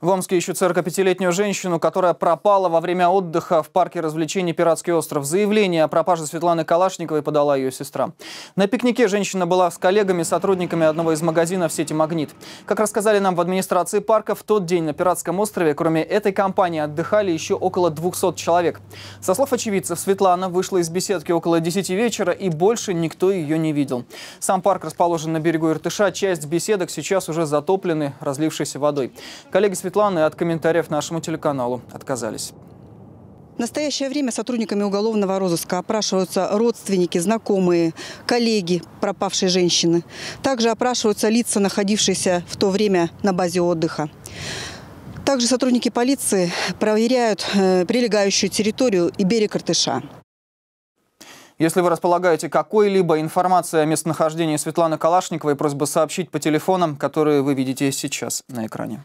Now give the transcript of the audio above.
В Омске ищут 45-летнюю женщину, которая пропала во время отдыха в парке развлечений «Пиратский остров». Заявление о пропаже Светланы Калашниковой подала ее сестра. На пикнике женщина была с коллегами, сотрудниками одного из магазинов сети «Магнит». Как рассказали нам в администрации парка, в тот день на Пиратском острове, кроме этой компании, отдыхали еще около 200 человек. Со слов очевидцев, Светлана вышла из беседки около 10 вечера и больше никто ее не видел. Сам парк расположен на берегу Иртыша. Часть беседок сейчас уже затоплены разлившейся водой. Коллеги Светланы от комментариев нашему телеканалу отказались. В настоящее время сотрудниками уголовного розыска опрашиваются родственники, знакомые, коллеги пропавшей женщины. Также опрашиваются лица, находившиеся в то время на базе отдыха. Также сотрудники полиции проверяют э, прилегающую территорию и берег Артыша. Если вы располагаете какой-либо информацией о местонахождении Светланы Калашниковой, просьба сообщить по телефонам, которые вы видите сейчас на экране.